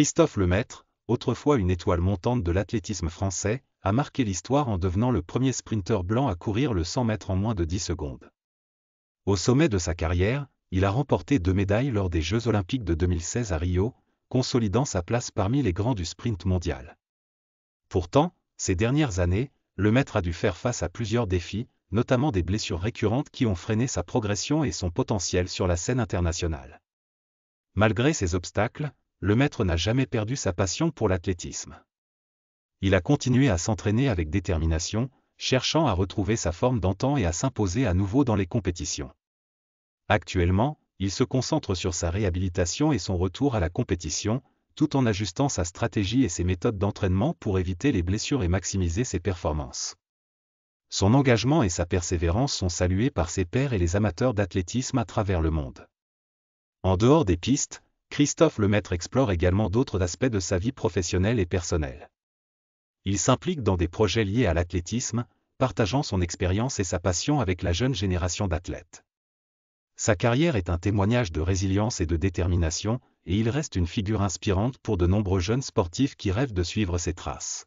Christophe Lemaître, autrefois une étoile montante de l'athlétisme français, a marqué l'histoire en devenant le premier sprinteur blanc à courir le 100 mètres en moins de 10 secondes. Au sommet de sa carrière, il a remporté deux médailles lors des Jeux olympiques de 2016 à Rio, consolidant sa place parmi les grands du sprint mondial. Pourtant, ces dernières années, Lemaître a dû faire face à plusieurs défis, notamment des blessures récurrentes qui ont freiné sa progression et son potentiel sur la scène internationale. Malgré ces obstacles, le maître n'a jamais perdu sa passion pour l'athlétisme. Il a continué à s'entraîner avec détermination, cherchant à retrouver sa forme d'antan et à s'imposer à nouveau dans les compétitions. Actuellement, il se concentre sur sa réhabilitation et son retour à la compétition, tout en ajustant sa stratégie et ses méthodes d'entraînement pour éviter les blessures et maximiser ses performances. Son engagement et sa persévérance sont salués par ses pairs et les amateurs d'athlétisme à travers le monde. En dehors des pistes, Christophe Lemaître explore également d'autres aspects de sa vie professionnelle et personnelle. Il s'implique dans des projets liés à l'athlétisme, partageant son expérience et sa passion avec la jeune génération d'athlètes. Sa carrière est un témoignage de résilience et de détermination, et il reste une figure inspirante pour de nombreux jeunes sportifs qui rêvent de suivre ses traces.